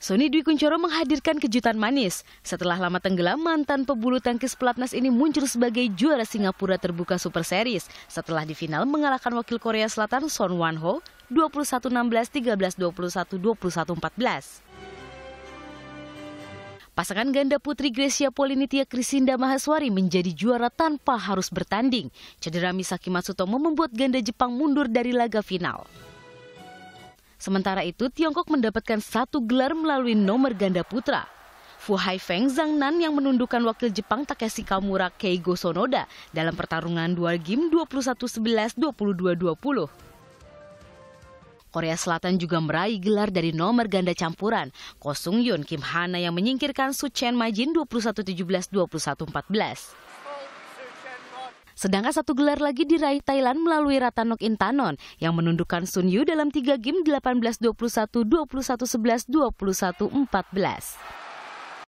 Sony Dwi Kuncoro menghadirkan kejutan manis. Setelah lama tenggelam, mantan pebulu tangkis pelatnas ini muncul sebagai juara Singapura terbuka Super Series setelah di final mengalahkan wakil Korea Selatan Son Wan Ho 21-16, 13-21, 21-14. Pasangan ganda putri Grecia Polinitia Krisinda Mahaswari menjadi juara tanpa harus bertanding. Cedera Misaki Matsutomo membuat ganda Jepang mundur dari laga final. Sementara itu, Tiongkok mendapatkan satu gelar melalui nomor ganda putra. Fu Haifeng Nan yang menundukkan wakil Jepang Takeshi Kamura Keigo Sonoda dalam pertarungan dual game 21-11, 22-20. Korea Selatan juga meraih gelar dari nomor ganda campuran. Ko Sung Yun Kim Hana yang menyingkirkan Su Chen Majin 21-17, 21-14. Sedangkan satu gelar lagi diraih Thailand melalui Ratanok Intanon yang menundukkan Sun Yu dalam tiga game 18-21, 21-11, 21-14.